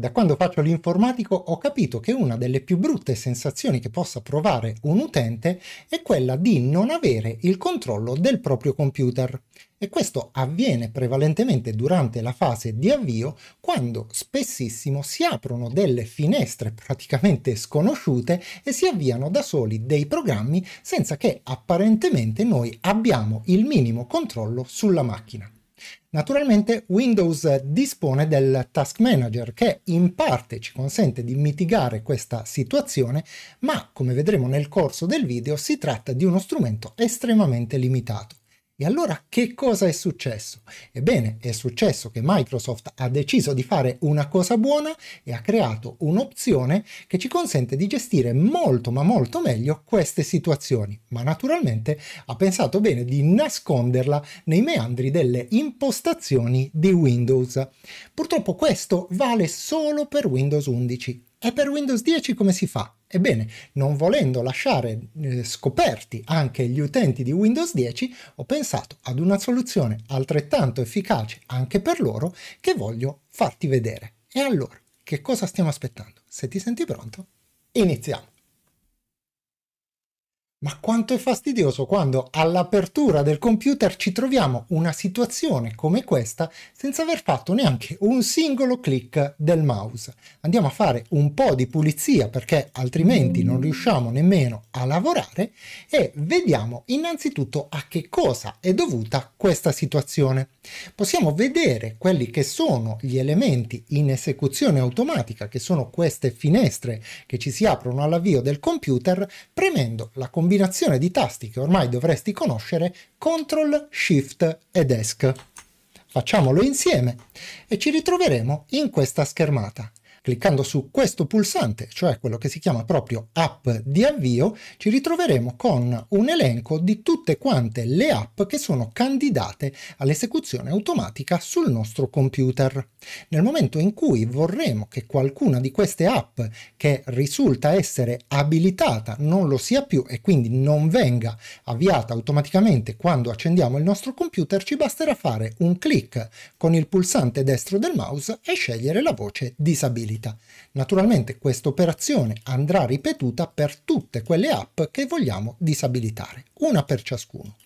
Da quando faccio l'informatico ho capito che una delle più brutte sensazioni che possa provare un utente è quella di non avere il controllo del proprio computer. E questo avviene prevalentemente durante la fase di avvio quando spessissimo si aprono delle finestre praticamente sconosciute e si avviano da soli dei programmi senza che apparentemente noi abbiamo il minimo controllo sulla macchina. Naturalmente Windows dispone del Task Manager che in parte ci consente di mitigare questa situazione, ma come vedremo nel corso del video si tratta di uno strumento estremamente limitato. E allora che cosa è successo? Ebbene, è successo che Microsoft ha deciso di fare una cosa buona e ha creato un'opzione che ci consente di gestire molto ma molto meglio queste situazioni, ma naturalmente ha pensato bene di nasconderla nei meandri delle impostazioni di Windows. Purtroppo questo vale solo per Windows 11. E per Windows 10 come si fa? Ebbene, non volendo lasciare eh, scoperti anche gli utenti di Windows 10, ho pensato ad una soluzione altrettanto efficace anche per loro che voglio farti vedere. E allora, che cosa stiamo aspettando? Se ti senti pronto, iniziamo! Ma quanto è fastidioso quando all'apertura del computer ci troviamo una situazione come questa senza aver fatto neanche un singolo clic del mouse. Andiamo a fare un po' di pulizia perché altrimenti non riusciamo nemmeno a lavorare e vediamo innanzitutto a che cosa è dovuta questa situazione. Possiamo vedere quelli che sono gli elementi in esecuzione automatica, che sono queste finestre che ci si aprono all'avvio del computer, premendo la combinazione combinazione di tasti che ormai dovresti conoscere, CTRL, SHIFT ed ESC. Facciamolo insieme e ci ritroveremo in questa schermata cliccando su questo pulsante, cioè quello che si chiama proprio app di avvio, ci ritroveremo con un elenco di tutte quante le app che sono candidate all'esecuzione automatica sul nostro computer. Nel momento in cui vorremmo che qualcuna di queste app che risulta essere abilitata non lo sia più e quindi non venga avviata automaticamente quando accendiamo il nostro computer, ci basterà fare un clic con il pulsante destro del mouse e scegliere la voce disabilità vita. Naturalmente questa operazione andrà ripetuta per tutte quelle app che vogliamo disabilitare, una per ciascuno.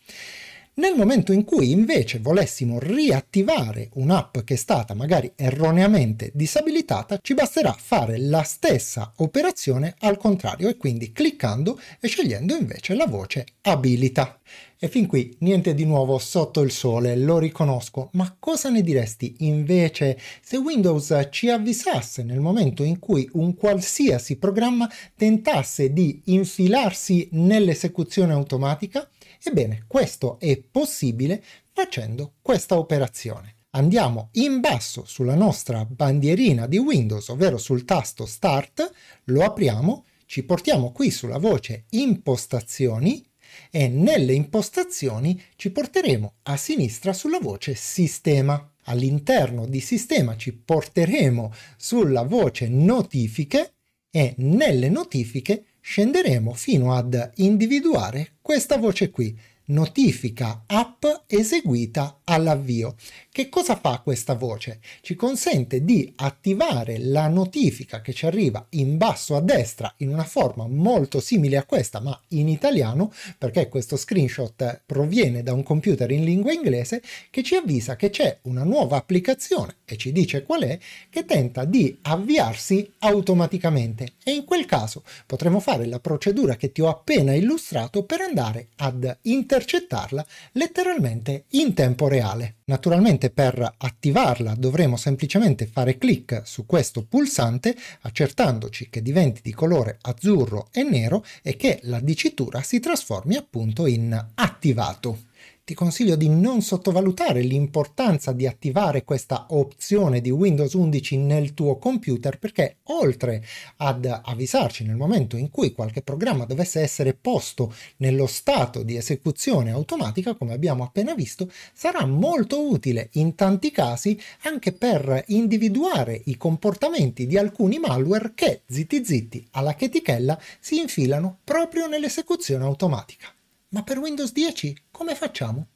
Nel momento in cui invece volessimo riattivare un'app che è stata magari erroneamente disabilitata, ci basterà fare la stessa operazione al contrario e quindi cliccando e scegliendo invece la voce abilita. E fin qui niente di nuovo sotto il sole, lo riconosco, ma cosa ne diresti invece se Windows ci avvisasse nel momento in cui un qualsiasi programma tentasse di infilarsi nell'esecuzione automatica? Ebbene, questo è possibile facendo questa operazione. Andiamo in basso sulla nostra bandierina di Windows, ovvero sul tasto Start, lo apriamo, ci portiamo qui sulla voce Impostazioni e nelle impostazioni ci porteremo a sinistra sulla voce Sistema. All'interno di Sistema ci porteremo sulla voce Notifiche e nelle notifiche scenderemo fino ad individuare questa voce qui, notifica app eseguita all'avvio. Che cosa fa questa voce? Ci consente di attivare la notifica che ci arriva in basso a destra in una forma molto simile a questa ma in italiano perché questo screenshot proviene da un computer in lingua inglese che ci avvisa che c'è una nuova applicazione e ci dice qual è che tenta di avviarsi automaticamente e in quel caso potremo fare la procedura che ti ho appena illustrato per andare ad interagire intercettarla letteralmente in tempo reale. Naturalmente per attivarla dovremo semplicemente fare clic su questo pulsante accertandoci che diventi di colore azzurro e nero e che la dicitura si trasformi appunto in attivato ti consiglio di non sottovalutare l'importanza di attivare questa opzione di Windows 11 nel tuo computer perché oltre ad avvisarci nel momento in cui qualche programma dovesse essere posto nello stato di esecuzione automatica, come abbiamo appena visto, sarà molto utile in tanti casi anche per individuare i comportamenti di alcuni malware che, zitti zitti, alla chetichella si infilano proprio nell'esecuzione automatica. Ma per Windows 10 come facciamo?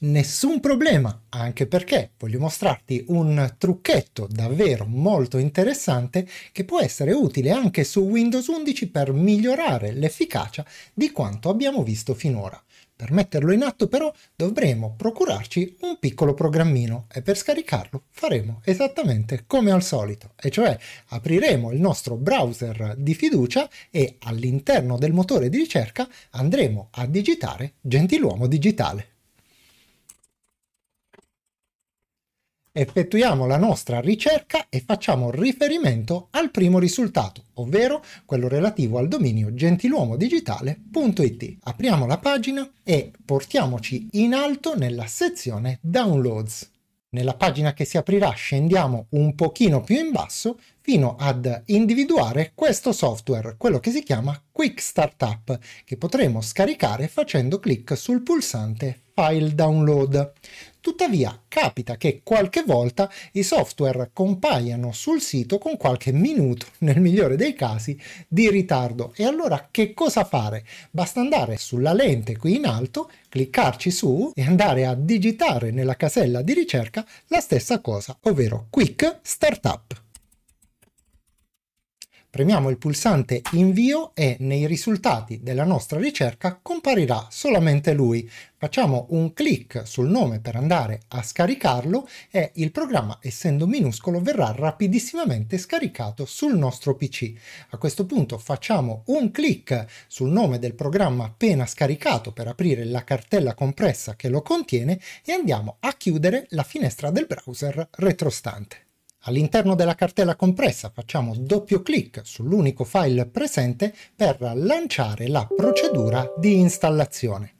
Nessun problema, anche perché voglio mostrarti un trucchetto davvero molto interessante che può essere utile anche su Windows 11 per migliorare l'efficacia di quanto abbiamo visto finora. Per metterlo in atto però dovremo procurarci un piccolo programmino e per scaricarlo faremo esattamente come al solito, e cioè apriremo il nostro browser di fiducia e all'interno del motore di ricerca andremo a digitare Gentiluomo Digitale. effettuiamo la nostra ricerca e facciamo riferimento al primo risultato, ovvero quello relativo al dominio gentiluomodigitale.it. Apriamo la pagina e portiamoci in alto nella sezione Downloads. Nella pagina che si aprirà scendiamo un pochino più in basso fino ad individuare questo software, quello che si chiama Quick Startup, che potremo scaricare facendo clic sul pulsante File Download. Tuttavia capita che qualche volta i software compaiano sul sito con qualche minuto, nel migliore dei casi, di ritardo. E allora che cosa fare? Basta andare sulla lente qui in alto, cliccarci su e andare a digitare nella casella di ricerca la stessa cosa, ovvero Quick Startup. Premiamo il pulsante invio e nei risultati della nostra ricerca comparirà solamente lui. Facciamo un clic sul nome per andare a scaricarlo e il programma, essendo minuscolo, verrà rapidissimamente scaricato sul nostro PC. A questo punto facciamo un clic sul nome del programma appena scaricato per aprire la cartella compressa che lo contiene e andiamo a chiudere la finestra del browser retrostante. All'interno della cartella compressa facciamo doppio clic sull'unico file presente per lanciare la procedura di installazione.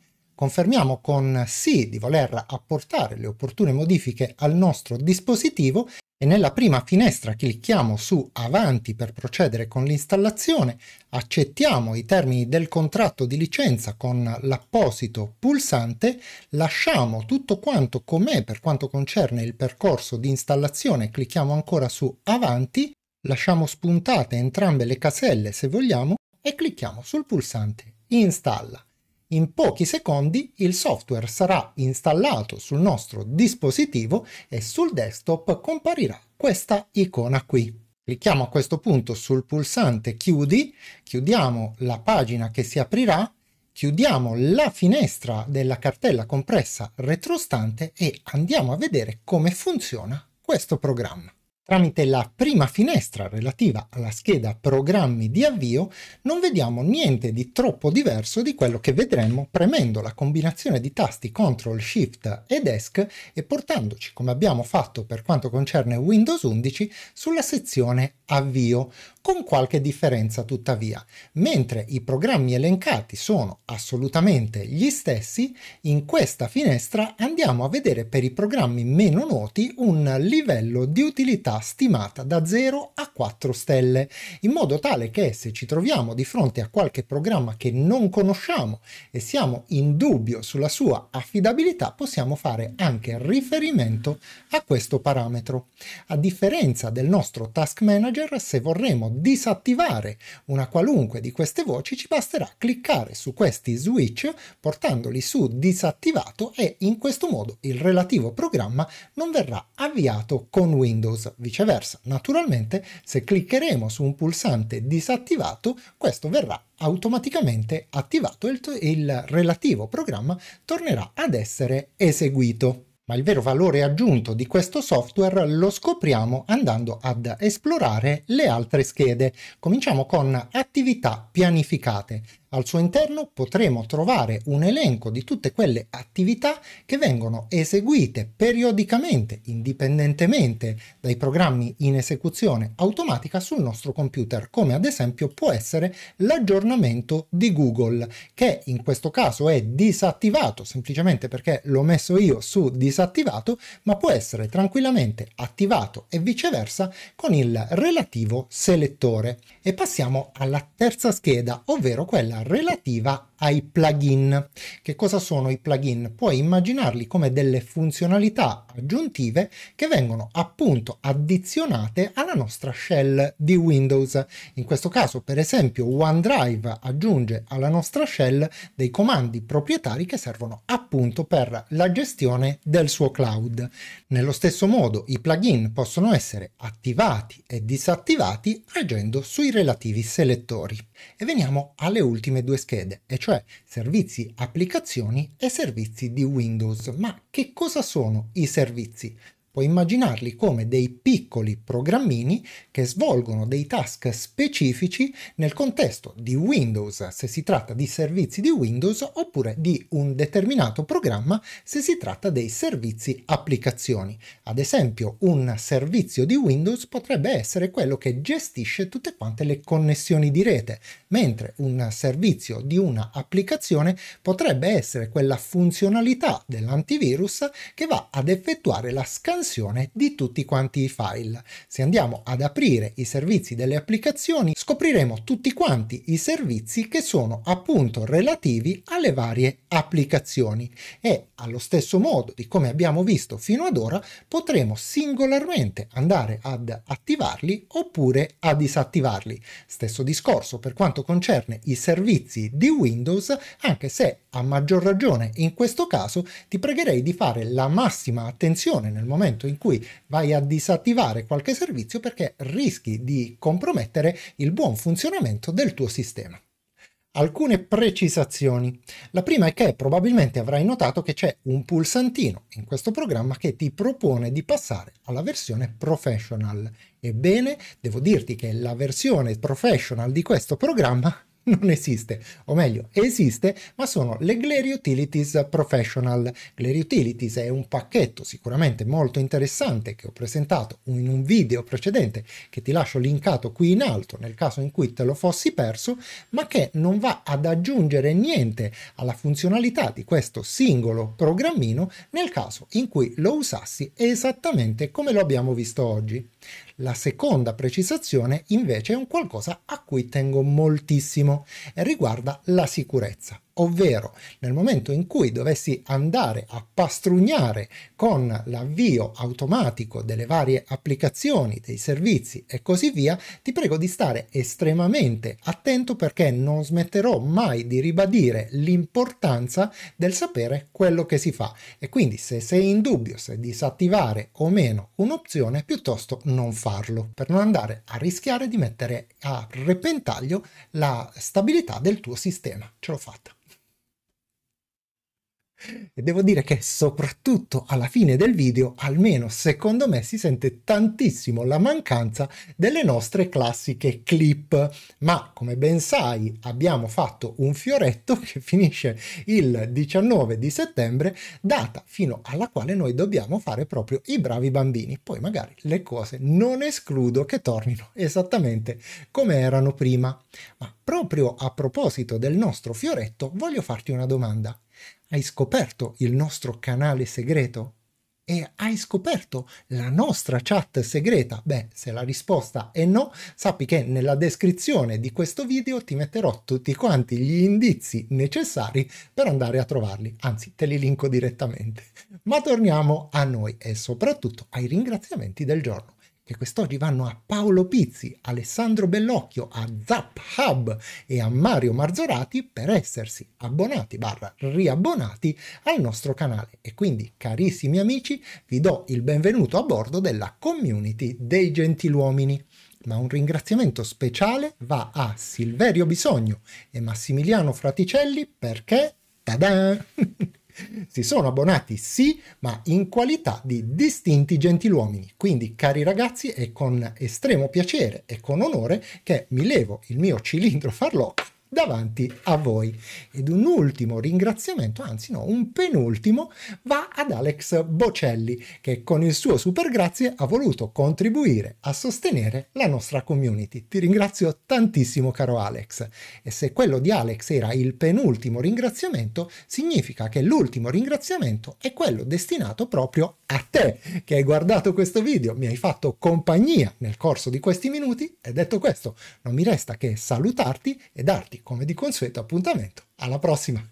Confermiamo con sì di voler apportare le opportune modifiche al nostro dispositivo e nella prima finestra clicchiamo su Avanti per procedere con l'installazione, accettiamo i termini del contratto di licenza con l'apposito pulsante, lasciamo tutto quanto com'è per quanto concerne il percorso di installazione, clicchiamo ancora su Avanti, lasciamo spuntate entrambe le caselle se vogliamo e clicchiamo sul pulsante Installa. In pochi secondi il software sarà installato sul nostro dispositivo e sul desktop comparirà questa icona qui. Clicchiamo a questo punto sul pulsante chiudi, chiudiamo la pagina che si aprirà, chiudiamo la finestra della cartella compressa retrostante e andiamo a vedere come funziona questo programma. Tramite la prima finestra relativa alla scheda programmi di avvio non vediamo niente di troppo diverso di quello che vedremo premendo la combinazione di tasti Ctrl Shift ed ESC e portandoci, come abbiamo fatto per quanto concerne Windows 11, sulla sezione avvio, con qualche differenza tuttavia. Mentre i programmi elencati sono assolutamente gli stessi, in questa finestra andiamo a vedere per i programmi meno noti un livello di utilità stimata da 0 a 4 stelle, in modo tale che se ci troviamo di fronte a qualche programma che non conosciamo e siamo in dubbio sulla sua affidabilità, possiamo fare anche riferimento a questo parametro. A differenza del nostro Task Manager, se vorremmo disattivare una qualunque di queste voci, ci basterà cliccare su questi switch portandoli su disattivato e in questo modo il relativo programma non verrà avviato con Windows. Viceversa, naturalmente, se cliccheremo su un pulsante disattivato, questo verrà automaticamente attivato e il, il relativo programma tornerà ad essere eseguito. Ma il vero valore aggiunto di questo software lo scopriamo andando ad esplorare le altre schede. Cominciamo con attività pianificate. Al suo interno potremo trovare un elenco di tutte quelle attività che vengono eseguite periodicamente, indipendentemente dai programmi in esecuzione automatica sul nostro computer, come ad esempio può essere l'aggiornamento di Google, che in questo caso è disattivato semplicemente perché l'ho messo io su disattivato, ma può essere tranquillamente attivato e viceversa con il relativo selettore. E passiamo alla terza scheda, ovvero quella relativa ai plugin. Che cosa sono i plugin? Puoi immaginarli come delle funzionalità aggiuntive che vengono appunto addizionate alla nostra shell di Windows. In questo caso, per esempio, OneDrive aggiunge alla nostra shell dei comandi proprietari che servono appunto per la gestione del suo cloud. Nello stesso modo, i plugin possono essere attivati e disattivati agendo sui relativi selettori. E veniamo alle ultime due schede, e cioè servizi applicazioni e servizi di Windows. Ma che cosa sono i servizi? Puoi immaginarli come dei piccoli programmini che svolgono dei task specifici nel contesto di Windows, se si tratta di servizi di Windows, oppure di un determinato programma se si tratta dei servizi applicazioni. Ad esempio, un servizio di Windows potrebbe essere quello che gestisce tutte quante le connessioni di rete, mentre un servizio di una applicazione potrebbe essere quella funzionalità dell'antivirus che va ad effettuare la scansione l'estensione di tutti quanti i file. Se andiamo ad aprire i servizi delle applicazioni scopriremo tutti quanti i servizi che sono appunto relativi alle varie applicazioni e allo stesso modo di come abbiamo visto fino ad ora potremo singolarmente andare ad attivarli oppure a disattivarli. Stesso discorso per quanto concerne i servizi di Windows anche se a maggior ragione in questo caso ti pregherei di fare la massima attenzione nel momento momento in cui vai a disattivare qualche servizio perché rischi di compromettere il buon funzionamento del tuo sistema. Alcune precisazioni. La prima è che probabilmente avrai notato che c'è un pulsantino in questo programma che ti propone di passare alla versione professional. Ebbene, devo dirti che la versione professional di questo programma non esiste, o meglio esiste, ma sono le Glare Utilities Professional. Glare Utilities è un pacchetto sicuramente molto interessante che ho presentato in un video precedente che ti lascio linkato qui in alto nel caso in cui te lo fossi perso, ma che non va ad aggiungere niente alla funzionalità di questo singolo programmino nel caso in cui lo usassi esattamente come lo abbiamo visto oggi. La seconda precisazione invece è un qualcosa a cui tengo moltissimo riguarda la sicurezza ovvero nel momento in cui dovessi andare a pastrugnare con l'avvio automatico delle varie applicazioni, dei servizi e così via, ti prego di stare estremamente attento perché non smetterò mai di ribadire l'importanza del sapere quello che si fa e quindi se sei in dubbio se disattivare o meno un'opzione piuttosto non farlo per non andare a rischiare di mettere a repentaglio la stabilità del tuo sistema. Ce l'ho fatta. E devo dire che soprattutto alla fine del video, almeno secondo me, si sente tantissimo la mancanza delle nostre classiche clip. Ma come ben sai, abbiamo fatto un fioretto che finisce il 19 di settembre, data fino alla quale noi dobbiamo fare proprio i bravi bambini. Poi magari le cose non escludo che tornino esattamente come erano prima. Ma proprio a proposito del nostro fioretto, voglio farti una domanda hai scoperto il nostro canale segreto? E hai scoperto la nostra chat segreta? Beh, se la risposta è no, sappi che nella descrizione di questo video ti metterò tutti quanti gli indizi necessari per andare a trovarli, anzi te li linko direttamente. Ma torniamo a noi e soprattutto ai ringraziamenti del giorno che quest'oggi vanno a Paolo Pizzi, Alessandro Bellocchio, a Zap Hub e a Mario Marzorati per essersi abbonati barra riabbonati al nostro canale. E quindi, carissimi amici, vi do il benvenuto a bordo della community dei gentiluomini. Ma un ringraziamento speciale va a Silverio Bisogno e Massimiliano Fraticelli perché... Ta-da! Si sono abbonati sì, ma in qualità di distinti gentiluomini. Quindi, cari ragazzi, è con estremo piacere e con onore che mi levo il mio cilindro farlocco davanti a voi. Ed un ultimo ringraziamento, anzi no, un penultimo, va ad Alex Bocelli che con il suo super grazie ha voluto contribuire a sostenere la nostra community. Ti ringrazio tantissimo caro Alex e se quello di Alex era il penultimo ringraziamento significa che l'ultimo ringraziamento è quello destinato proprio a te che hai guardato questo video, mi hai fatto compagnia nel corso di questi minuti e detto questo non mi resta che salutarti e darti come di consueto appuntamento alla prossima!